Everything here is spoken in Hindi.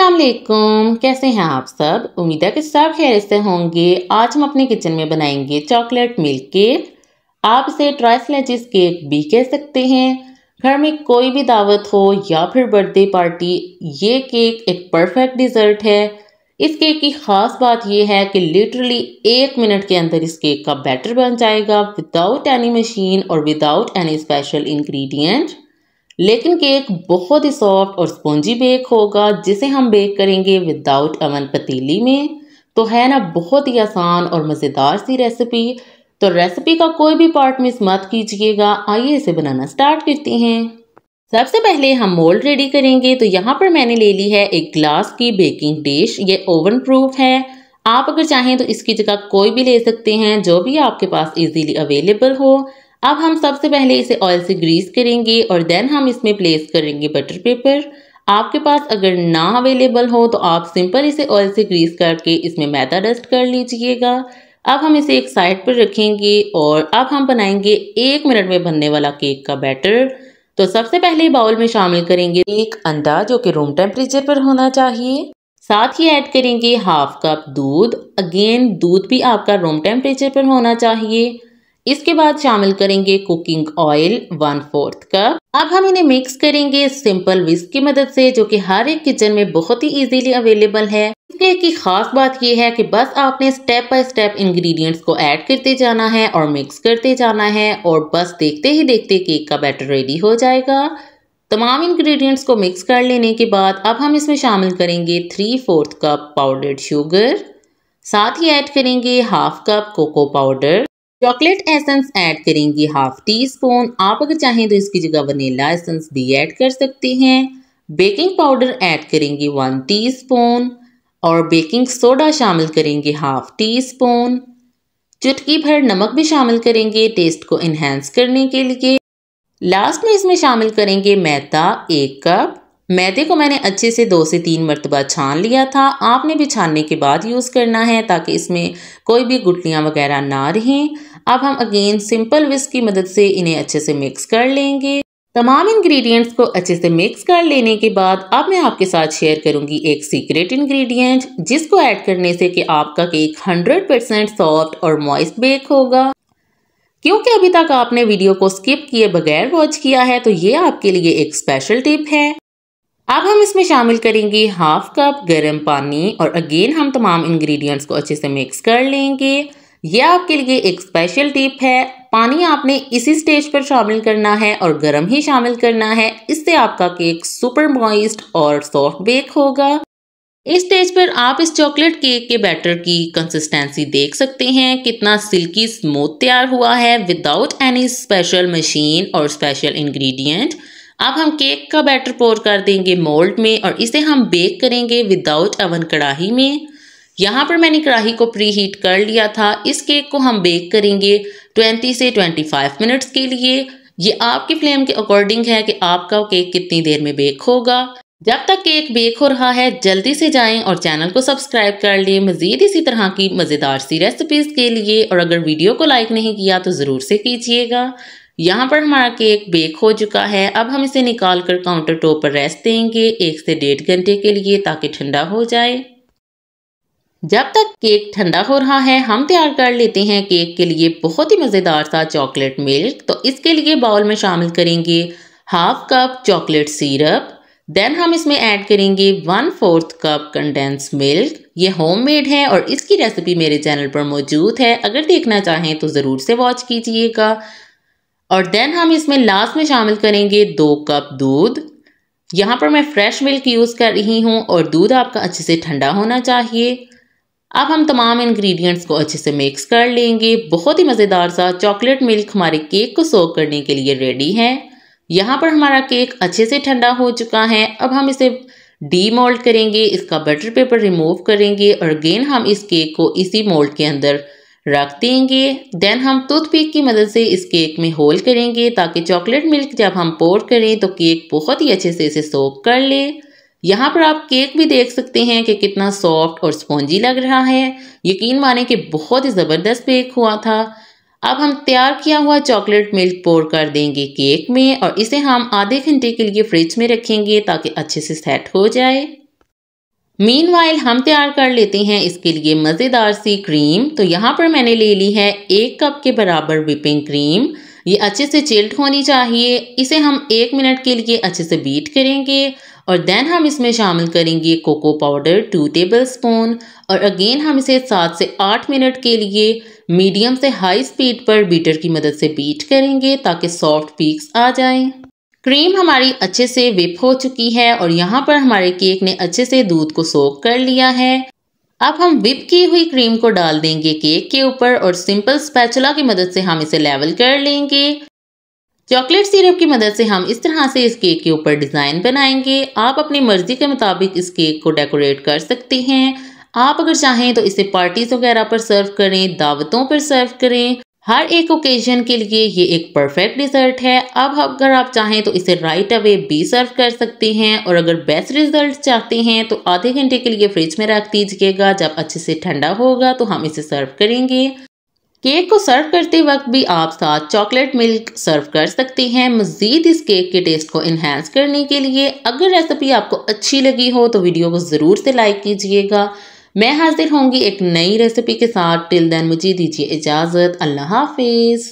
अस्सलाम वालेकुम कैसे हैं आप सब उम्मीद है कि सब खैर से होंगे आज हम अपने किचन में बनाएंगे चॉकलेट मिल्क केक आप इसे ट्राई स्लैचिस केक भी कह सकते हैं घर में कोई भी दावत हो या फिर बर्थडे पार्टी ये केक एक परफेक्ट डिज़र्ट है इस केक की ख़ास बात यह है कि लिटरली एक मिनट के अंदर इस केक का बैटर बन जाएगा विदाउट एनी मशीन और विदाउट एनी स्पेशल इन्ग्रीडियंट लेकिन केक बहुत ही सॉफ्ट और स्पॉन्जी बेक होगा जिसे हम बेक करेंगे विदाउट अवन पतीली में तो है ना बहुत ही आसान और मज़ेदार सी रेसिपी तो रेसिपी का कोई भी पार्ट मिस मत कीजिएगा आइए इसे बनाना स्टार्ट करते हैं सबसे पहले हम मोल्ड रेडी करेंगे तो यहाँ पर मैंने ले ली है एक ग्लास की बेकिंग डिश ये ओवन प्रूफ है आप अगर चाहें तो इसकी जगह कोई भी ले सकते हैं जो भी आपके पास इजीली अवेलेबल हो अब हम सबसे पहले इसे ऑयल से ग्रीस करेंगे और देन हम इसमें प्लेस करेंगे बटर पेपर आपके पास अगर ना अवेलेबल हो तो आप सिंपल इसे ऑयल से ग्रीस करके इसमें मैदा डस्ट कर लीजिएगा अब हम इसे एक साइड पर रखेंगे और अब हम बनाएंगे एक मिनट में बनने वाला केक का बैटर तो सबसे पहले बाउल में शामिल करेंगे एक अंडा जो कि रूम टेम्परेचर पर होना चाहिए साथ ही ऐड करेंगे हाफ कप दूध अगेन दूध भी आपका रूम टेम्परेचर पर होना चाहिए इसके बाद शामिल करेंगे cooking oil one fourth cup अब हम इन्हें मिक्स करेंगे सिंपल विस्क की मदद से जो कि हर एक किचन में बहुत ही इजीली अवेलेबल है इसके की खास बात यह है कि बस आपने स्टेप बाय स्टेप इंग्रेडिएंट्स को ऐड करते जाना है और मिक्स करते जाना है और बस देखते ही देखते केक का बैटर रेडी हो जाएगा तमाम इंग्रेडिएंट्स को मिक्स कर लेने के बाद अब हम इसमें शामिल करेंगे three fourth cup powdered sugar साथ ही ऐड करेंगे half cup cocoa powder chocolate essence add करेंगे हाफ टी स्पून आप अगर चाहें तो इसकी जगह वनीला एसेंस भी ऐड कर सकते हैं बेकिंग पाउडर ऐड करेंगे वन टी स्पून और बेकिंग सोडा शामिल करेंगे हाफ टी स्पून चुटकी भर नमक भी शामिल करेंगे टेस्ट को इन्हेंस करने के लिए लास्ट में इसमें शामिल करेंगे मैदा एक कप मैदे को मैंने अच्छे से दो से तीन मरतबा छान लिया था आपने भी छानने के बाद यूज़ करना है ताकि इसमें कोई भी गुटलियाँ वगैरह ना रहें अब हम अगेन सिंपल विस्क की मदद से इन्हें अच्छे से मिक्स कर लेंगे तमाम इंग्रेडिएंट्स को अच्छे से मिक्स कर लेने के बाद अब मैं आपके साथ शेयर करूंगी एक सीक्रेट इंग्रेडिएंट जिसको ऐड करने से कि आपका केक 100% सॉफ्ट और मॉइस्ट बेक होगा क्योंकि अभी तक आपने वीडियो को स्किप किए बगैर वॉच किया है तो ये आपके लिए एक स्पेशल टिप है अब हम इसमें शामिल करेंगे हाफ कप गर्म पानी और अगेन हम तमाम इंग्रेडिएंट्स को अच्छे से मिक्स कर लेंगे यह आपके लिए एक स्पेशल टिप है पानी आपने इसी स्टेज पर शामिल करना है और गर्म ही शामिल करना है इससे आपका केक सुपर मॉइस्ट और सॉफ्ट बेक होगा इस स्टेज पर आप इस चॉकलेट केक के बैटर की कंसिस्टेंसी देख सकते हैं कितना सिल्की स्मूथ तैयार हुआ है विदाउट एनी स्पेशल मशीन और स्पेशल इंग्रेडिएंट अब हम केक का बैटर पोर कर देंगे मोल्ड में और इसे हम बेक करेंगे विदाउट अवन कड़ाही में यहाँ पर मैंने कढ़ाही को प्री हीट कर लिया था इस केक को हम बेक करेंगे 20 से 25 मिनट्स के लिए ये आपकी फ्लेम के अकॉर्डिंग है कि आपका केक कितनी देर में बेक होगा जब तक केक बेक हो रहा है जल्दी से जाएं और चैनल को सब्सक्राइब कर लें मज़ीद इसी तरह की मज़ेदार सी रेसिपीज़ के लिए और अगर वीडियो को लाइक नहीं किया तो ज़रूर से कीजिएगा यहाँ पर हमारा केक बेक हो चुका है अब हम इसे निकाल कर काउंटर टॉप पर रेस्ट देंगे एक से डेढ़ घंटे के लिए ताकि ठंडा हो जाए जब तक केक ठंडा हो रहा है हम तैयार कर लेते हैं केक के लिए बहुत ही मज़ेदार सा चॉकलेट मिल्क तो इसके लिए बाउल में शामिल करेंगे half cup chocolate syrup then हम इसमें ऐड करेंगे one fourth cup condense milk ये होममेड है और इसकी रेसिपी मेरे चैनल पर मौजूद है अगर देखना चाहें तो ज़रूर से वॉच कीजिएगा और देन हम इसमें लास्ट में शामिल करेंगे दो कप दूध यहाँ पर मैं फ्रेश मिल्क यूज़ कर रही हूँ और दूध आपका अच्छे से ठंडा होना चाहिए अब हम तमाम इंग्रेडिएंट्स को अच्छे से मिक्स कर लेंगे बहुत ही मज़ेदार सा चॉकलेट मिल्क हमारे केक को सोव करने के लिए रेडी है यहाँ पर हमारा केक अच्छे से ठंडा हो चुका है अब हम इसे डी मोल्ड करेंगे इसका बटर पेपर रिमूव करेंगे और अगेन हम इस केक को इसी मोल्ड के अंदर रख देंगे देन हम टूथपिक की मदद से इस केक में होल करेंगे ताकि चॉकलेट मिल्क जब हम पोर करें तो केक बहुत ही अच्छे से इसे सोव कर ले यहाँ पर आप केक भी देख सकते हैं कि कितना सॉफ्ट और स्पॉन्जी लग रहा है यकीन माने कि बहुत ही ज़बरदस्त बेक हुआ था अब हम तैयार किया हुआ चॉकलेट मिल्क पोर कर देंगे केक में और इसे हम आधे घंटे के लिए फ्रिज में रखेंगे ताकि अच्छे से सेट हो जाए मीन वाइल हम तैयार कर लेते हैं इसके लिए मज़ेदार सी क्रीम तो यहाँ पर मैंने ले ली है एक कप के बराबर विपिंग क्रीम ये अच्छे से चिल्ट होनी चाहिए इसे हम एक मिनट के लिए अच्छे से बीट करेंगे और देन हम इसमें शामिल करेंगे cocoa powder two tablespoon और अगेन हम इसे सात से आठ मिनट के लिए मीडियम से हाई स्पीड पर बीटर की मदद से बीट करेंगे ताकि सॉफ्ट पीक्स आ जाएं। क्रीम हमारी अच्छे से विप हो चुकी है और यहाँ पर हमारे केक ने अच्छे से दूध को सोख कर लिया है अब हम विप की हुई क्रीम को डाल देंगे केक के ऊपर और सिंपल स्पैचुला की मदद से हम इसे लेवल कर लेंगे चॉकलेट सिरप की मदद से हम इस तरह से इस केक के ऊपर डिज़ाइन बनाएंगे आप अपनी मर्जी के मुताबिक इस केक को डेकोरेट कर सकते हैं आप अगर चाहें तो इसे पार्टीज़ वगैरह पर सर्व करें दावतों पर सर्व करें हर एक ओकेजन के लिए ये एक परफेक्ट रिजल्ट है अब अगर आप चाहें तो इसे राइट अवे भी सर्व कर सकते हैं और अगर बेस्ट रिजल्ट चाहते हैं तो आधे घंटे के लिए फ्रिज में रख दीजिएगा जब अच्छे से ठंडा होगा तो हम इसे सर्व करेंगे केक को सर्व करते वक्त भी आप साथ चॉकलेट मिल्क सर्व कर सकते हैं मज़ीद इस केक के टेस्ट को इन्हेंस करने के लिए अगर रेसिपी आपको अच्छी लगी हो तो वीडियो को ज़रूर से लाइक कीजिएगा मैं हाजिर होंगी एक नई रेसिपी के साथ टिल देन मुझे दीजिए इजाज़त अल्लाह हाफिज़